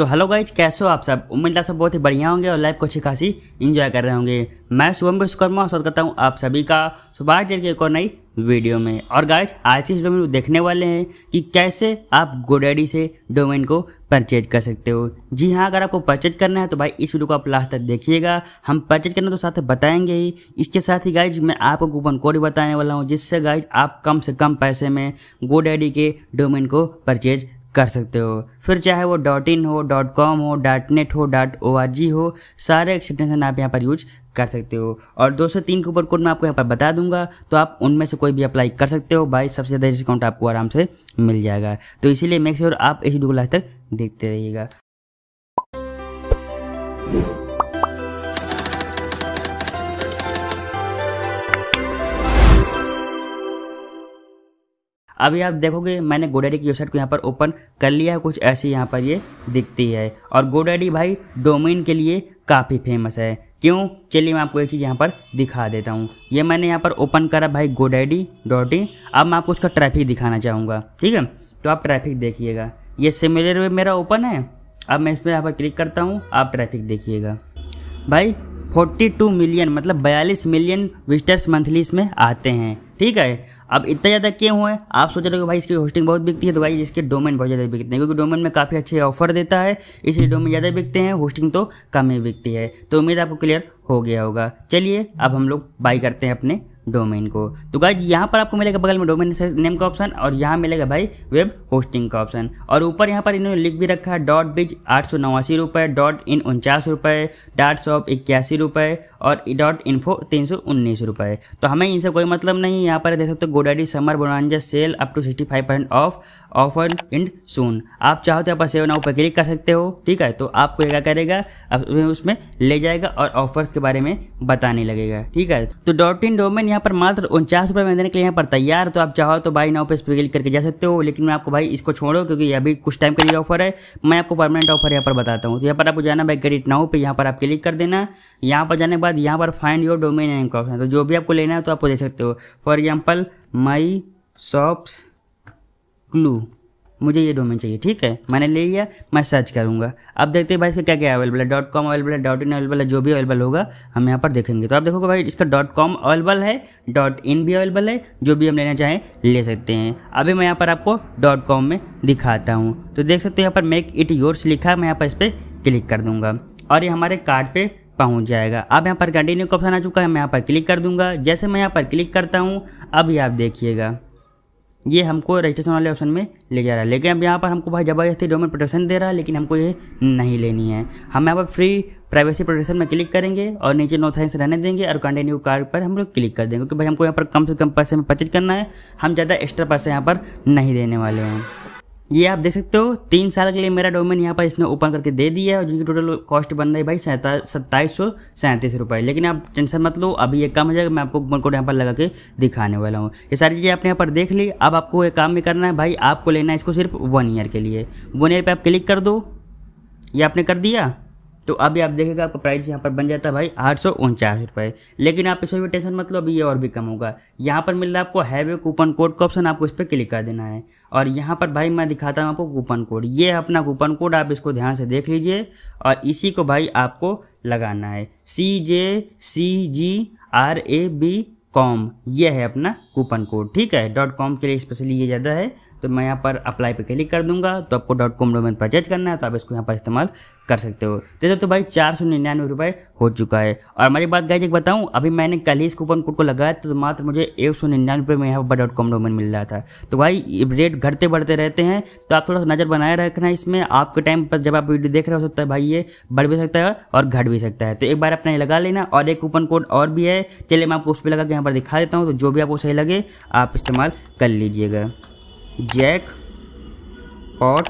तो hello guys कैसे हो आप सब उम्मीद आप सब बहुत ही बढ़िया होंगे और लाइफ को अच्छी खासी इंजॉय कर रहे होंगे मैं शुभम विश्वकर्मा स्वागत करता हूँ आप सभी का सुबह डेढ़ के एक और नई वीडियो में और गाइज आज इस वीडियो में देखने वाले हैं कि कैसे आप गोडेडी से डोमेन को परचेज कर सकते हो जी हाँ अगर आपको परचेज करना है तो भाई इस वीडियो को आप लास्ट तक देखिएगा हम परचेज करना तो साथ बताएंगे ही इसके साथ ही गाइज मैं आपको कूपन कोड बताने वाला हूँ जिससे गाइज आप कम से कम पैसे में गोडेडी के डोमेन को परचेज कर सकते हो फिर चाहे वो डॉट इन हो डॉट कॉम हो डॉट नेट हो डॉट ओ आर जी हो सारे एक्सटेंशन आप यहाँ पर यूज कर सकते हो और दो सौ तीन कूपन कोड मैं आपको यहाँ पर बता दूंगा तो आप उनमें से कोई भी अप्लाई कर सकते हो भाई सबसे ज़्यादा डिस्काउंट आपको आराम से मिल जाएगा तो इसीलिए मेक श्योर आप इस वीडियो को लास्ट तक देखते रहिएगा अभी आप देखोगे मैंने गोडेडी की वेबसाइट को यहाँ पर ओपन कर लिया है कुछ ऐसी यहाँ पर ये दिखती है और गोडेडी भाई डोमेन के लिए काफ़ी फेमस है क्यों चलिए मैं आपको ये चीज़ यहाँ पर दिखा देता हूँ ये मैंने यहाँ पर ओपन करा भाई गोडेडी डॉट इन अब मैं आपको उसका ट्रैफिक दिखाना चाहूँगा ठीक है तो आप ट्रैफिक देखिएगा ये सिमिलर वे मेरा ओपन है अब मैं इस पर यहाँ पर क्लिक करता हूँ आप ट्रैफिक देखिएगा भाई 42 मिलियन मतलब 42 मिलियन विजिटर्स मंथली इसमें आते हैं ठीक है अब इतना ज़्यादा क्यों हुए आप सोच रहे हो भाई इसकी होस्टिंग बहुत बिकती है तो भाई इसके डोमेन बहुत ज़्यादा बिकते हैं क्योंकि डोमेन में काफ़ी अच्छे ऑफर देता है इसलिए डोमेन ज़्यादा बिकते हैं होस्टिंग तो कम ही बिकती है तो उम्मीद आपको क्लियर हो गया होगा चलिए अब हम लोग बाई करते हैं अपने डोमेन को तो गाइज यहाँ पर आपको मिलेगा बगल में डोमेन नेम का ऑप्शन और यहाँ मिलेगा भाई वेब होस्टिंग का ऑप्शन और ऊपर यहाँ पर इन्होंने लिख भी रखा है डॉट बिज आठ सौ नवासी रुपये डॉट इन उनचास रुपये डॉट शॉप इक्यासी रुपये और डॉट इन्फो तीन सौ उन्नीस रुपये तो हमें इनसे कोई मतलब नहीं यहाँ पर देख सकते हो GoDaddy summer bonanza sale up to sixty five percent off offer end soon आप चाहो तो यहाँ पर सेवन नाउ पर क्लिक कर सकते हो ठीक है तो आपको क्या करेगा अब उसमें ले जाएगा और ऑफर्स के बारे में बताने लगेगा ठीक है तो डॉट इन डोमेन यहाँ यहाँ पर मात्र उनचास रुपये में देने के लिए यहाँ पर तैयार तो आप चाहो तो बाई नाउ पे इस क्लिक करके जा सकते हो लेकिन मैं आपको भाई इसको छोड़ो क्योंकि अभी कुछ टाइम के लिए ऑफर है मैं आपको परमानेंट ऑफर यहाँ पर बताता हूँ तो यहाँ पर आपको जाना भाई क्रेडिट नाउ पे यहाँ पर आप क्लिक कर देना यहाँ पर जाने के बाद यहाँ पर फाइंड योर डोमेन नेम का ऑप्शन तो जो भी आपको लेना है तो आपको दे सकते हो for example my shops clue मुझे ये डोमेन चाहिए ठीक है मैंने ले लिया मैं सर्च करूँगा अब देखते हैं भाई इसका क्या क्या अवेलेबल है डॉट कॉम अवेलेबल है डॉट इन अवेलेबल है जो भी अवेलेबल होगा हम यहाँ पर देखेंगे तो आप देखोगे भाई इसका डॉट कॉम अवेलेबल है डॉट इन भी अवेलेबल है जो भी हम लेना चाहें ले सकते हैं अभी मैं यहाँ पर आपको डॉट कॉम में दिखाता हूँ तो देख सकते हो यहाँ पर मेक इट योर्स लिखा है मैं यहाँ पर इस पर क्लिक कर दूँगा और ये हमारे कार्ड पर पहुंच जाएगा अब यहाँ पर कंटिन्यू का ऑप्शन आ चुका है मैं यहाँ पर क्लिक कर दूंगा जैसे मैं यहाँ पर क्लिक करता हूँ अभी आप देखिएगा ये हमको रजिस्ट्रेशन वाले ऑप्शन में ले जा रहा है लेकिन अब यहाँ पर हमको भाई ज़बरदस्ती डोमेन प्रोटेक्शन दे रहा है लेकिन हमको ये नहीं लेनी है हम यहाँ पर फ्री प्राइवेसी प्रोटेक्शन में क्लिक करेंगे और नीचे नो थैंक्स रहने देंगे और कंटिन्यू कार्ड पर हम लोग क्लिक कर देंगे क्योंकि भाई हमको यहाँ पर कम से कम पैसे में परचेज करना है हम ज़्यादा एक्स्ट्रा पैसे यहाँ पर नहीं देने वाले हैं ये आप देख सकते हो तीन साल के लिए मेरा डोमेन यहाँ पर इसने ओपन करके दे दिया है और जिनकी टोटल कॉस्ट बन रही है भाई सत्ताईस सौ सैंतीस रुपये लेकिन आप टेंशन मत लो अभी ये कम हो जाएगा मैं आपको कूपन कोड यहाँ पर लगा के दिखाने वाला हूँ ये सारी चीज़ें आपने यहाँ पर देख ली अब आपको एक काम भी करना है भाई आपको लेना है इसको सिर्फ वन ईयर के लिए वन ईयर पर आप क्लिक कर दो ये आपने कर दिया तो अभी आप देखेगा आपका प्राइस यहाँ पर बन जाता है भाई आठ सौ उनचास रुपये लेकिन आप इसमें भी टेंशन मतलब ये और भी कम होगा यहाँ पर मिल रहा है आपको हैवे कूपन कोड का ऑप्शन आपको इस पर क्लिक कर देना है और यहाँ पर भाई मैं दिखाता हूँ आपको कूपन कोड ये अपना कूपन कोड आप इसको ध्यान से देख लीजिए और इसी को भाई आपको लगाना है C J C G R A B com यह है अपना कूपन कोड ठीक है डॉट कॉम के लिए स्पेशली ये ज़्यादा है तो मैं यहाँ पर अप्लाई पर क्लिक कर दूंगा तो आपको डॉट कॉम डोमेन परचेज करना है तो आप इसको यहाँ पर इस्तेमाल कर सकते हो जैसे तो, तो भाई चार सौ निन्यानवे रुपये हो चुका है और हमारी बात गाइज एक बताऊँ अभी मैंने कल ही इस कूपन कोड को लगाया तो मात्र मुझे एक सौ निन्यानवे रुपये में यहाँ पर डॉट कॉम डोमेन मिल रहा था तो भाई रेट घटते बढ़ते रहते हैं तो आप थोड़ा नज़र बनाए रखना इसमें आपके टाइम पर जब आप वीडियो देख रहे हो सकता है भाई ये बढ़ भी सकता है और घट भी सकता है तो एक बार अपना लगा लेना और एक कूपन कोड और भी है चलिए मैं आपको उस पर लगा के यहाँ पर दिखा देता हूँ तो जो भी आपको सही लगे लगे आप इस्तेमाल कर लीजिएगा जैक पॉट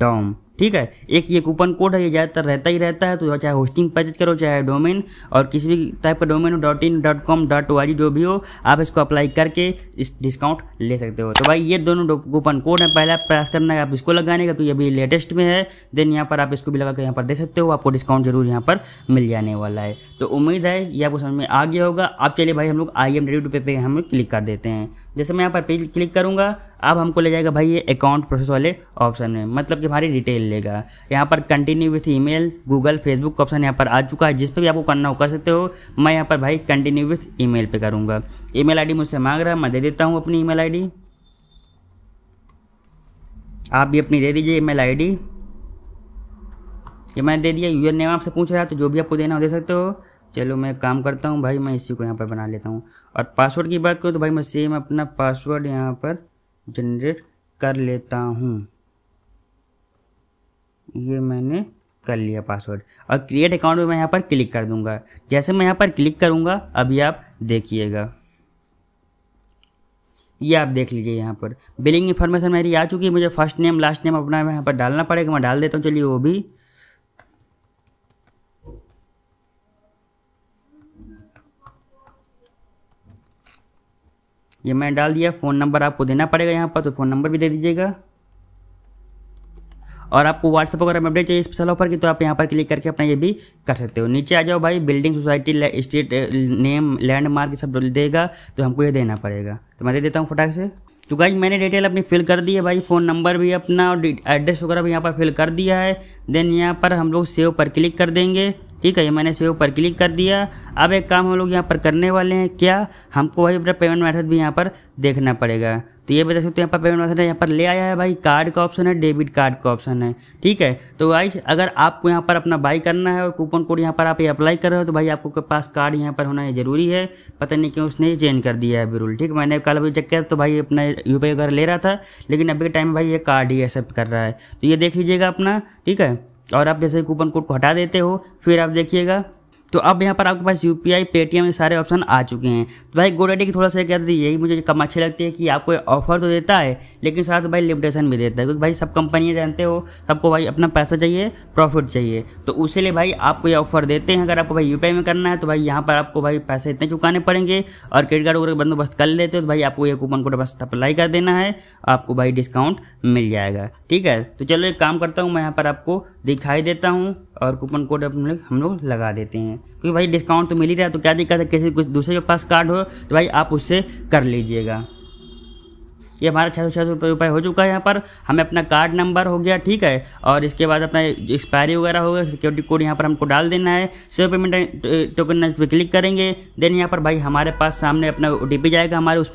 डॉम ठीक है एक ये कूपन कोड है ये ज़्यादातर रहता ही रहता है तो चाहे होस्टिंग परचेज करो चाहे डोमेन और किसी भी टाइप का डोमेन हो dot in dot com dot O जो भी हो आप इसको अप्लाई करके इस डिस्काउंट ले सकते हो तो भाई ये दोनों कूपन कोड है पहला प्रयास करना है आप इसको लगाने का तो ये लेटेस्ट में है देन यहाँ पर आप इसको भी लगा कर यहाँ पर दे सकते हो आपको डिस्काउंट जरूर यहाँ पर मिल जाने वाला है तो उम्मीद है ये आपको समझ में आ गया होगा आप चलिए भाई हम लोग आई एम रेडी टू पे पे हम क्लिक कर देते हैं जैसे मैं यहाँ पर पेज क्लिक करूँगा अब हमको ले जाएगा भाई ये अकाउंट प्रोसेस वाले ऑप्शन में मतलब कि भारी डिटेल लेगा यहाँ पर continue with email Google Facebook का ऑप्शन यहाँ पर आ चुका है जिस पर भी आपको करना हो कर सकते हो मैं यहाँ पर भाई कंटिन्यू विथ ई मेल पर करूँगा आई डी मुझसे मांग रहा है मैं दे देता हूँ अपनी आई डी आप भी अपनी दे दीजिए ईमेल आईडी ये मैंने दे दिया यूजर नेम आपसे पूछ रहा है तो जो भी आपको देना हो दे सकते हो चलो मैं काम करता हूँ भाई मैं इसी को यहाँ पर बना लेता हूँ और पासवर्ड की बात करूँ तो भाई मैं सेम अपना पासवर्ड यहाँ पर जनरेट कर लेता हूँ ये मैंने कर लिया पासवर्ड और क्रिएट अकाउंट में मैं यहाँ पर क्लिक कर दूंगा जैसे मैं यहाँ पर क्लिक करूँगा अभी आप देखिएगा ये आप देख लीजिए यहाँ पर बिलिंग इन्फॉर्मेशन मेरी आ चुकी है मुझे फर्स्ट नेम लास्ट नेम अपना यहाँ पर डालना पड़ेगा मैं डाल देता हूँ चलिए वो भी ये मैंने डाल दिया फ़ोन नंबर आपको देना पड़ेगा यहाँ पर तो फ़ोन नंबर भी दे दीजिएगा और आपको व्हाट्सअप अगर अपडेट चाहिए स्पेशल ऑफर की तो आप यहाँ पर क्लिक करके अपना ये भी कर सकते हो नीचे आ जाओ भाई building society state name landmark सब देगा तो हमको ये देना पड़ेगा तो मैं दे देता हूँ फटाक से तो भाई मैंने डिटेल अपनी फिल कर दी है भाई फ़ोन नंबर भी अपना और एड्रेस वगैरह भी यहाँ पर फिल कर दिया है देन यहाँ पर हम लोग सेव पर क्लिक कर देंगे ठीक है ये मैंने सेव पर क्लिक कर दिया अब एक काम हम लोग यहाँ पर करने वाले हैं क्या हमको वही अपना पेमेंट मैथड भी यहाँ पर देखना पड़ेगा तो ये बता सकते हो यहाँ पर पेमेंट मेथड यहाँ पर ले आया है भाई कार्ड का ऑप्शन है डेबिट कार्ड का ऑप्शन है ठीक है तो भाई अगर आपको यहाँ पर अपना बाई करना है और कूपन कोड यहाँ पर आप अप्लाई कर रहे हो तो भाई आपको के पास कार्ड यहाँ पर होना ज़रूरी है पता नहीं क्यों उसने चेंज कर दिया है रूल ठीक मैंने कल अभी चेक किया तो भाई अपना यू पी वगैरह ले रहा था लेकिन अभी के टाइम भाई ये कार्ड ही एक्सेप्ट कर रहा है तो ये देख लीजिएगा अपना ठीक है और आप जैसे कूपन कोड को हटा देते हो फिर आप देखिएगा तो अब यहाँ पर आपके पास यू पी आई पेटीएम ये सारे ऑप्शन आ चुके हैं तो भाई गोडेडी की थोड़ा सा कहते दी यही मुझे कम अच्छे लगती है कि आपको ऑफर तो देता है लेकिन साथ भाई लिमिटेशन भी देता है क्योंकि भाई सब कंपनियाँ जानते हो सबको भाई अपना पैसा चाहिए प्रॉफिट चाहिए तो उसी लिए भाई आपको ये ऑफर देते हैं अगर आपको भाई यू में करना है तो भाई यहाँ पर आपको भाई पैसे इतने चुकाने पड़ेंगे और क्रेडिट कार्ड वगैरह बंदोबस्त कर लेते हो तो भाई आपको ये कूपन कोड बस अप्लाई कर देना है आपको भाई डिस्काउंट मिल जाएगा ठीक है तो चलो एक काम करता हूँ मैं यहाँ पर आपको दिखाई देता हूँ और कूपन कोड अपने हम लोग लगा देते हैं क्योंकि भाई डिस्काउंट तो मिल ही रहा है तो क्या दिक्कत है किसी कुछ दूसरे के पास कार्ड हो तो भाई आप उससे कर लीजिएगा ये हमारा छः सौ छः सौ रुपये हो चुका है यहाँ पर हमें अपना कार्ड नंबर हो गया ठीक है और इसके बाद अपना एक्सपायरी वगैरह हो गया सिक्योरिटी कोड यहाँ पर हमको डाल देना है सो पेमेंट टोकन पर क्लिक करेंगे देन यहाँ पर भाई हमारे पास सामने अपना ओ जाएगा हमारे उस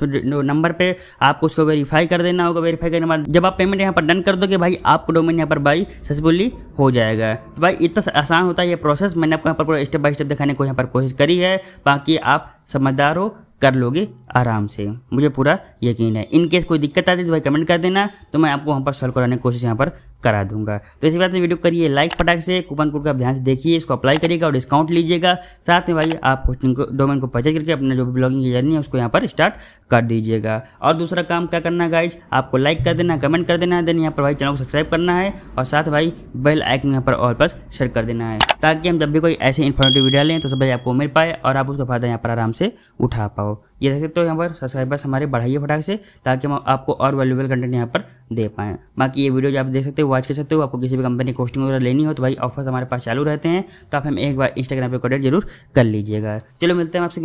नंबर पर आपको उसको वेरीफाई कर देना होगा वेरीफाई करने बाद जब आप पेमेंट यहाँ पर डन कर दोगे भाई आपको डोमेन यहाँ पर भाई सक्सेसफुली हो जाएगा तो भाई इतना आसान होता है ये प्रोसेस मैंने आपको यहाँ पर पूरा स्टेप बाय स्टेप दिखाने को यहाँ पर कोशिश करी है बाकी आप समझदार हो कर लोगे आराम से मुझे पूरा यकीन है इनकेस कोई दिक्कत आती है तो भाई कमेंट कर देना तो मैं आपको वहाँ पर सॉल्व कराने की कोशिश यहाँ पर करा दूंगा तो इसी बात में वीडियो करिए लाइक पटाख से कूपन कोड का आप ध्यान से देखिए इसको अप्लाई करिएगा और डिस्काउंट लीजिएगा साथ में भाई आप होस्टिंग को डोमेन को परचेज करके अपने जो भी ब्लॉगिंग की जर्नी है उसको यहाँ पर स्टार्ट कर दीजिएगा और दूसरा काम क्या करना गाइज आपको लाइक कर देना कमेंट कर देना देन यहाँ पर भाई चैनल को सब्सक्राइब करना है और साथ भाई बेल आइकन यहाँ पर ऑल पर शेयर कर देना है ताकि हम जब भी कोई ऐसे इन्फॉर्मेटिव वीडियो लें तो सब भाई आपको मिल पाए और आप उसका फायदा यहाँ पर आराम से उठा पाओ हो ये देख सकते हो यहाँ पर सब्सक्राइबर्स हमारे बढ़ाइए फटाक से ताकि हम आपको और वैल्यूबल कंटेंट यहाँ पर दे पाएँ बाकी ये वीडियो जो आप देख सकते हो वॉच कर सकते हो आपको किसी भी कंपनी कोस्टिंग वगैरह लेनी हो तो भाई ऑफर्स हमारे पास चालू रहते हैं तो आप हम एक बार इंस्टाग्राम पर कॉन्टेक्ट जरूर कर लीजिएगा चलो मिलते हैं आपसे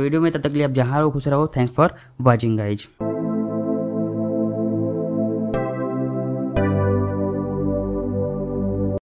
वीडियो में तब तक लिए आप जहाँ रहो खुश रहो थैंक्स फॉर वॉचिंग गाइज